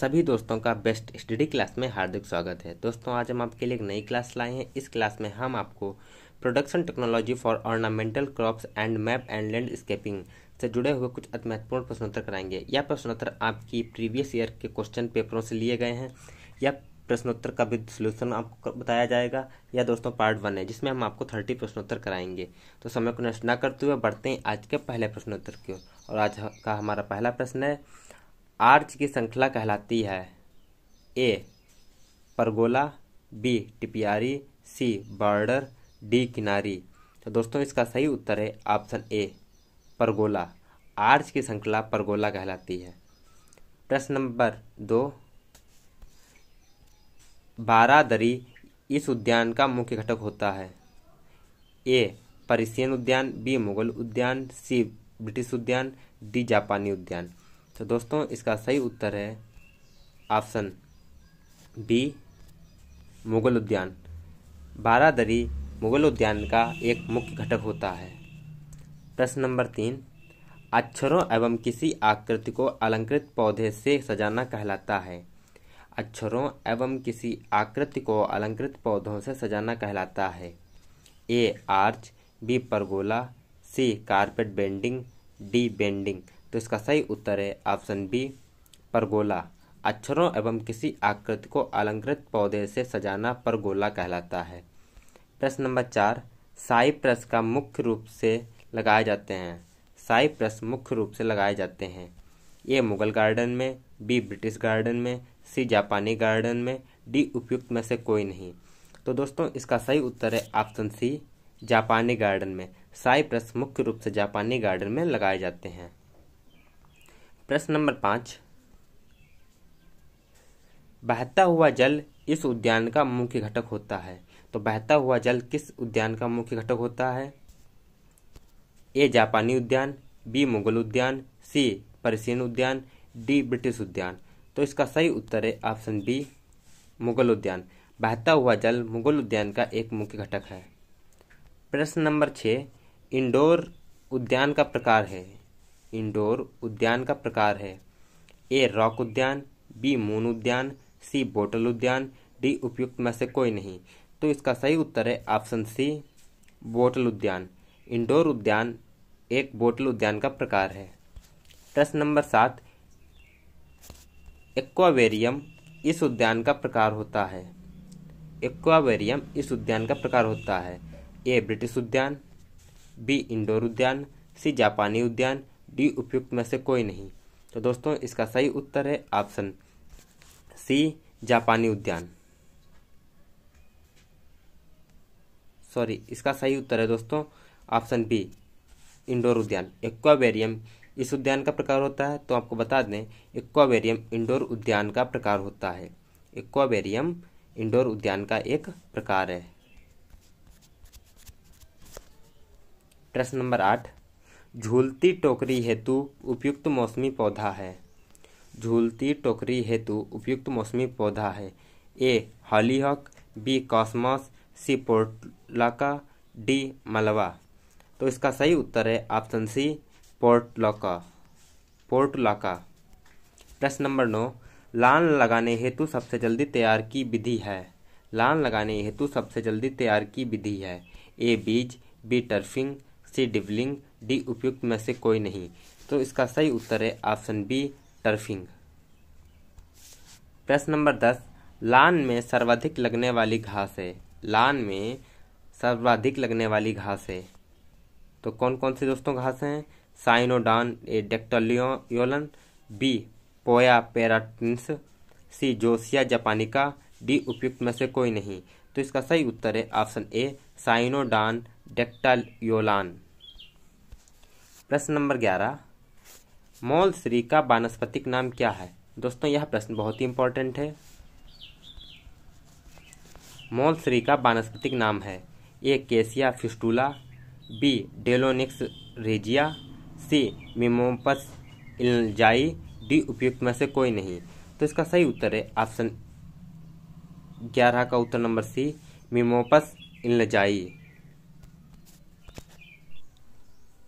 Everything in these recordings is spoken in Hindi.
सभी दोस्तों का बेस्ट स्टडी क्लास में हार्दिक स्वागत है दोस्तों आज हम आपके लिए एक नई क्लास लाए हैं इस क्लास में हम आपको production technology for ornamental crops and map and landscaping से जुड़े हुए कुछ अति महत्वपूर्ण प्रश्नोत्तर कराएंगे यह प्रश्नोत्तर आपकी प्रीवियस ईयर के क्वेश्चन पेपरों से लिए गए हैं यह प्रश्नोत्तर का भी सोल्यूशन आपको बताया जाएगा या दोस्तों पार्ट वन है जिसमें हम आपको थर्टी प्रश्नोत्तर कराएंगे तो समय को नष्ट न करते हुए बढ़ते हैं आज के पहले प्रश्नोत्तर की ओर और आज का हमारा पहला प्रश्न है आर्च की श्रृंखला कहलाती है A pergola B topiary C border D किनारी तो दोस्तों इसका सही उत्तर है ऑप्शन ए परगोला आर्च की श्रृंखला परगोला कहलाती है प्रश्न नंबर दो बारादरी इस उद्यान का मुख्य घटक होता है ए परिसियन उद्यान बी मुगल उद्यान सी ब्रिटिश उद्यान डी जापानी उद्यान तो दोस्तों इसका सही उत्तर है ऑप्शन बी मुगल उद्यान बारादरी मुगल उद्यान का एक मुख्य घटक होता है प्रश्न नंबर तीन अक्षरों एवं किसी आकृति को अलंकृत पौधे से सजाना कहलाता है अक्षरों एवं किसी आकृति को अलंकृत पौधों से सजाना कहलाता है A arch B pergola C carpet bedding D bedding तो इसका सही उत्तर है ऑप्शन बी परगोला अक्षरों एवं किसी आकृति को अलंकृत पौधे से सजाना परगोला कहलाता है प्रश्न नंबर चार साइप्रस का मुख्य रूप से लगाए जाते हैं साइप्रस मुख्य रूप से लगाए जाते हैं ए मुगल गार्डन में बी ब्रिटिश गार्डन में सी जापानी गार्डन में डी उपयुक्त में से कोई नहीं तो दोस्तों इसका सही उत्तर है ऑप्शन सी जापानी गार्डन में साइप्रस मुख्य रूप से जापानी गार्डन में लगाए जाते हैं प्रश्न नंबर पाँच बहता हुआ जल इस उद्यान का मुख्य घटक होता है तो बहता हुआ जल किस उद्यान का मुख्य घटक होता है ए जापानी उद्यान बी मुगल उद्यान सी परसियन उद्यान डी ब्रिटिश उद्यान तो इसका सही उत्तर है ऑप्शन बी मुगल उद्यान बहता हुआ जल मुगल उद्यान का एक मुख्य घटक है प्रश्न नंबर छः इंडोर उद्यान का प्रकार है इंडोर उद्यान का प्रकार है ए रॉक उद्यान बी मून उद्यान सी बोटल उद्यान डी उपयुक्त में से कोई नहीं तो इसका सही उत्तर है ऑप्शन सी बोटल उद्यान इंडोर उद्यान एक बोटल उद्यान का प्रकार है प्रश्न नंबर सात एक्वावेरियम इस उद्यान का प्रकार होता है एक्वावेरियम इस उद्यान का प्रकार होता है ए ब्रिटिश उद्यान बी इंडोर उद्यान सी जापानी उद्यान डी उपयुक्त में से कोई नहीं तो दोस्तों इसका सही उत्तर है ऑप्शन सी जापानी उद्यान सॉरी इसका सही उत्तर है दोस्तों ऑप्शन बी इंडोर उद्यान एक्वावेरियम इस उद्यान का प्रकार होता है तो आपको बता दें एक्वावेरियम इंडोर उद्यान का प्रकार होता है एक्वावेरियम इंडोर उद्यान का एक प्रकार है प्रश्न नंबर आठ झूलती टोकरी हेतु उपयुक्त मौसमी पौधा है झूलती टोकरी हेतु उपयुक्त मौसमी पौधा है A hollyhock B cosmos C portulaca D malva तो इसका सही उत्तर है ऑप्शन सी पोर्टलाका पोर्टलाका प्रश्न नंबर नौ लान लगाने हेतु सबसे जल्दी तैयार की विधि है लान लगाने हेतु सबसे जल्दी तैयार की विधि है ए बीज B turfing C dibbling D उपयुक्त में से कोई नहीं तो इसका सही उत्तर है ऑप्शन बी टर्फिंग प्रश्न नंबर दस लान में सर्वाधिक लगने वाली घास है लान में सर्वाधिक लगने वाली घास है तो कौन कौन सी दोस्तों घास हैं साइनोडान ए डेक्टोलियोलन बी पोया पेराटिन्स सी जोसिया जापानिका डी उपयुक्त में से कोई नहीं तो इसका सही उत्तर है ऑप्शन ए साइनोडान डेक्टल योलान प्रश्न नंबर ग्यारह मोल श्री का वानस्पतिक नाम क्या है दोस्तों यह प्रश्न बहुत ही इंपॉर्टेंट है मोल श्री का वानस्पतिक नाम है A cassia fistula B delonix regia C mimusops elengi D उपयुक्त में से कोई नहीं तो इसका सही उत्तर है ऑप्शन ग्यारह का उत्तर नंबर सी मिमोपस इलजाई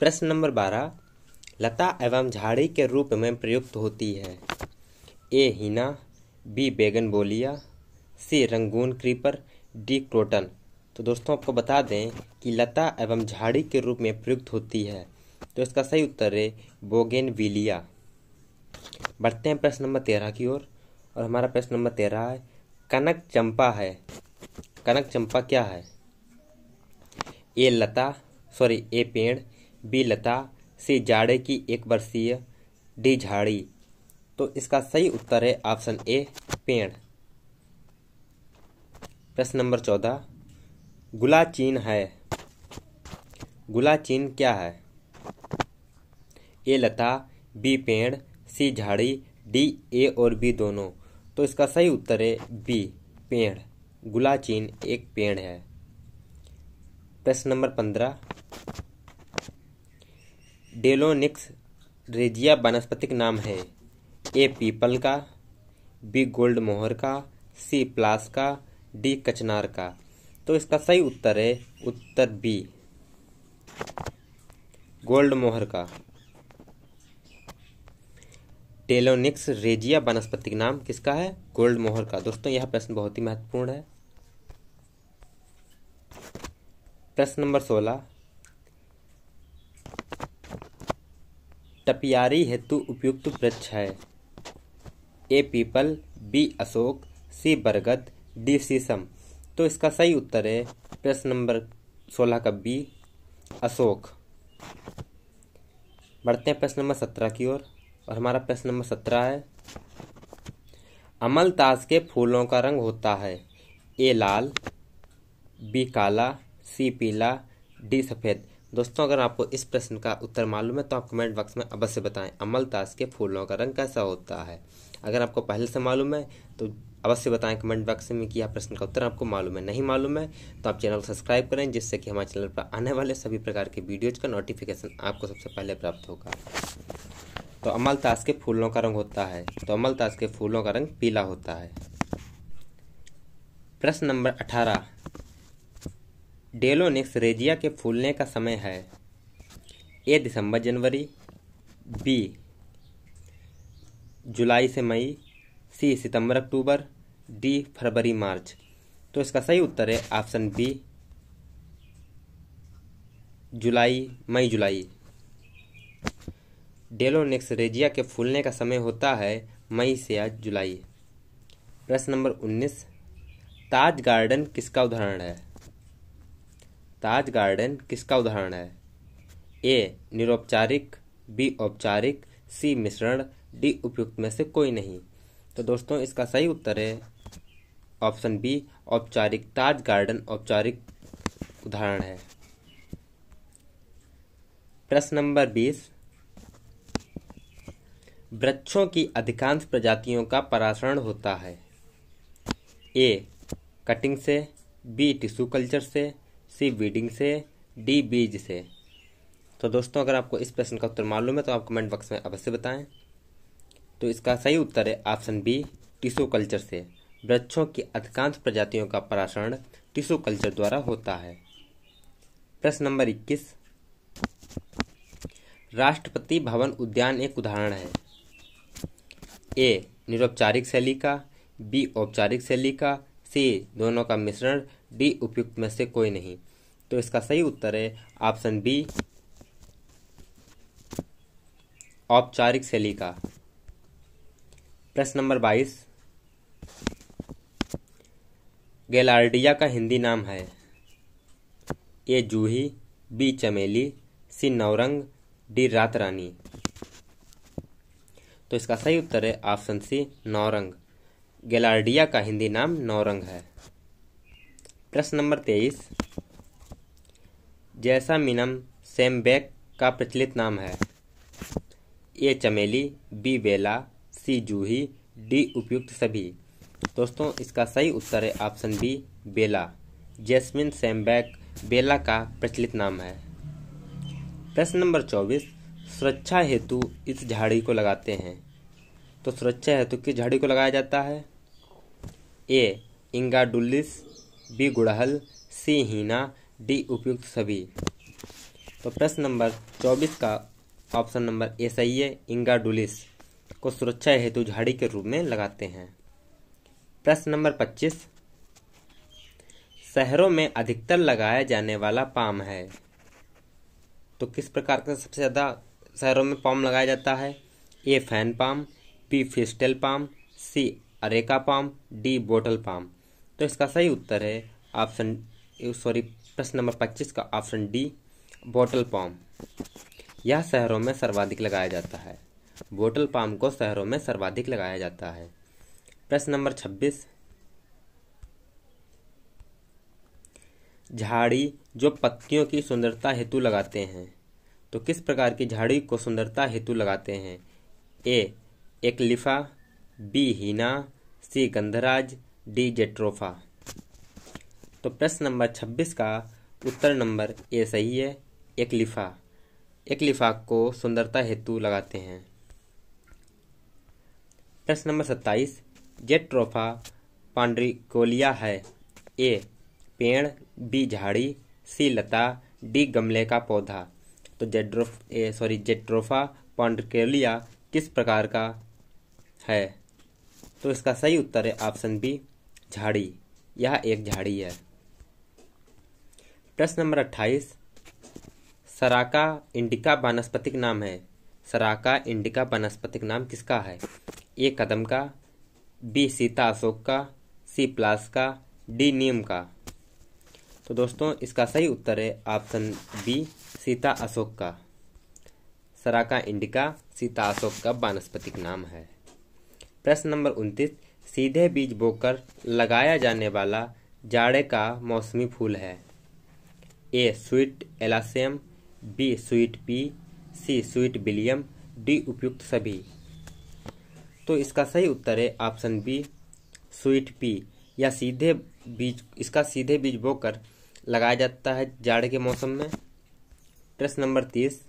प्रश्न नंबर बारह लता एवं झाड़ी के रूप में प्रयुक्त होती है ए हीना B bougainvillea C Rangoon creeper D croton तो दोस्तों आपको बता दें कि लता एवं झाड़ी के रूप में प्रयुक्त होती है तो इसका सही उत्तर है बोगेन विलिया बढ़ते हैं प्रश्न नंबर तेरह की ओर और, और हमारा प्रश्न नंबर तेरह है कनक चंपा है कनक चंपा क्या है ए लता सॉरी ए पेड़ बी लता सी जाड़े की एक वर्षीय डी झाड़ी तो इसका सही उत्तर है ऑप्शन ए पेड़ प्रश्न नंबर चौदह गुलाचीन है गुलाचीन क्या है ए लता बी पेड़ सी झाड़ी डी ए और बी दोनों तो इसका सही उत्तर है बी पेड़ गुलाचीन एक पेड़ है प्रश्न नंबर पंद्रह डेलोनिक्स रेजिया वनस्पतिक नाम है ए पीपल का बी गोल्ड मोहर का सी प्लास का डी कचनार का तो इसका सही उत्तर है उत्तर बी गोल्ड मोहर का टेलोनिक्स रेजिया वनस्पतिक नाम किसका है गोल्ड मोहर का दोस्तों यह प्रश्न बहुत ही महत्वपूर्ण है प्रश्न नंबर सोलह तपियारी हेतु उपयुक्त वृक्ष है A peepal B ashoka C बरगद डी शीशम तो इसका सही उत्तर है प्रश्न नंबर सोलह का बी अशोक बढ़ते हैं प्रश्न नंबर सत्रह की ओर और, और हमारा प्रश्न नंबर सत्रह है अमलताज के फूलों का रंग होता है ए लाल बी काला सी पीला डी सफ़ेद दोस्तों अगर आपको इस प्रश्न का उत्तर मालूम है तो आप कमेंट बॉक्स में अवश्य बताएं अमल ताश के फूलों का रंग कैसा होता है अगर आपको पहले से मालूम है तो अवश्य बताएं कमेंट बॉक्स में कि यह प्रश्न का उत्तर आपको मालूम है नहीं मालूम है तो आप चैनल को सब्सक्राइब करें जिससे कि हमारे चैनल पर आने वाले सभी प्रकार के वीडियोज का नोटिफिकेशन आपको सबसे पहले प्राप्त होगा तो अमल ताश के फूलों का रंग होता है तो अमल ताश के फूलों का रंग पीला होता है प्रश्न नंबर अठारह डेलोनिक्स रेजिया के फूलने का समय है ए दिसंबर जनवरी बी जुलाई से मई सी सितंबर अक्टूबर डी फरवरी मार्च तो इसका सही उत्तर है ऑप्शन बी जुलाई मई जुलाई डेलोनिक्स रेजिया के फूलने का समय होता है मई से आज जुलाई प्रश्न नंबर 19 ताज गार्डन किसका उदाहरण है ताज गार्डन किसका उदाहरण है ए निरौपचारिक बी औपचारिक सी मिश्रण डी उपयुक्त में से कोई नहीं तो दोस्तों इसका सही उत्तर है ऑप्शन बी औपचारिक ताज गार्डन औपचारिक उदाहरण है प्रश्न नंबर बीस वृक्षों की अधिकांश प्रजातियों का परासरण होता है ए कटिंग से बी टिश्यू कल्चर से सी वीडिंग से डी बीज से तो दोस्तों अगर आपको इस प्रश्न का उत्तर मालूम है तो आप कमेंट बॉक्स में अवश्य बताएं तो इसका सही उत्तर है ऑप्शन बी टिशू कल्चर से वृक्षों की अधिकांश प्रजातियों का पराशरण टिश्यू कल्चर द्वारा होता है प्रश्न नंबर 21 राष्ट्रपति भवन उद्यान एक उदाहरण है ए निरौपचारिक शैली का बी औपचारिक शैली का सी दोनों का मिश्रण डी उपयुक्त में से कोई नहीं तो इसका सही उत्तर है ऑप्शन बी औपचारिक शैली का प्रश्न नंबर बाईस गैलार्डिया का हिंदी नाम है ए जूही बी चमेली सी नवरंग डी रात रानी तो इसका सही उत्तर है ऑप्शन सी नौरंग गैलार्डिया का हिंदी नाम नौरंग है प्रश्न नंबर तेईस जैसा मिनम सैमबेक का प्रचलित नाम है ए चमेली बी बेला सी जूही डी उपयुक्त सभी दोस्तों इसका सही उत्तर है ऑप्शन बी बेला जैस्मिन सैमबैक बेला का प्रचलित नाम है प्रश्न नंबर चौबीस सुरक्षा हेतु इस झाड़ी को लगाते हैं तो सुरक्षा हेतु किस झाड़ी को लगाया जाता है ए इंगाडुल्लिस बी गुड़हल सी हीना डी उपयुक्त सभी तो प्रश्न नंबर चौबीस का ऑप्शन नंबर ए सही है इंगाडुलिस को सुरक्षा हेतु झाड़ी के रूप में लगाते हैं प्रश्न नंबर पच्चीस शहरों में अधिकतर लगाया जाने वाला पाम है तो किस प्रकार का सबसे ज़्यादा शहरों में पाम लगाया जाता है A fan palm B fishtail palm C areca palm D bottle palm तो इसका सही उत्तर है ऑप्शन सॉरी प्रश्न नंबर पच्चीस का ऑप्शन डी बोटल पाम यह शहरों में सर्वाधिक लगाया जाता है बोटल पाम को शहरों में सर्वाधिक लगाया जाता है प्रश्न नंबर छब्बीस झाड़ी जो पत्तियों की सुंदरता हेतु लगाते हैं तो किस प्रकार की झाड़ी को सुंदरता हेतु लगाते हैं ए लिफा बी हीना सी गंधराज डी जेट्रोफा तो प्रश्न नंबर छब्बीस का उत्तर नंबर ए सही है एक लिफा एक लिफा को सुंदरता हेतु लगाते हैं प्रश्न नंबर सत्ताईस जेट ट्रोफा पांड्रिकोलिया है ए पेड़ बी झाड़ी सी लता डी गमले का पौधा तो जेड्रोफ ए सॉरी जेट्रोफा पांड्रिकोलिया किस प्रकार का है तो इसका सही उत्तर है ऑप्शन बी झाड़ी यह एक झाड़ी है प्रश्न नंबर अट्ठाईस सराका इंडिका वनस्पतिक नाम है सराका इंडिका वनस्पतिक नाम किसका है ए कदम का बी सीता अशोक का सी प्लास का डी नीम का तो दोस्तों इसका सही उत्तर है ऑप्शन बी सीता अशोक का सराका इंडिका सीता अशोक का वानस्पतिक नाम है प्रश्न नंबर उनतीस सीधे बीज बोकर लगाया जाने वाला जाड़े का मौसमी फूल है A sweet alyssum B sweet pea C sweet william D उपयुक्त सभी तो इसका सही उत्तर है ऑप्शन बी स्वीट पी या सीधे बीज इसका सीधे बीज बोकर लगाया जाता है जाड़ के मौसम में प्रश्न नंबर तीस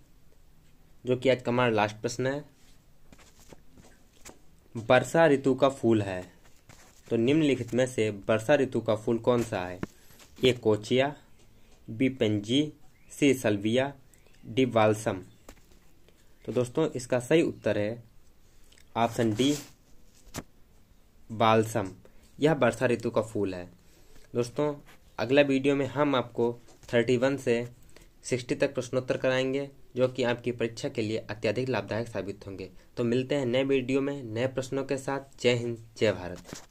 जो कि आज का हमारा लास्ट प्रश्न है वर्षा ऋतु का फूल है तो निम्नलिखित में से वर्षा ऋतु का फूल कौन सा है ए कोचिया बीपेंजी सी सल्विया डी वाल्सम तो दोस्तों इसका सही उत्तर है ऑप्शन डी बालसम यह वर्षा ऋतु का फूल है दोस्तों अगला वीडियो में हम आपको थर्टी वन से सिक्सटी तक प्रश्नोत्तर कराएंगे जो कि आपकी परीक्षा के लिए अत्यधिक लाभदायक साबित होंगे तो मिलते हैं नए वीडियो में नए प्रश्नों के साथ जय हिंद जय भारत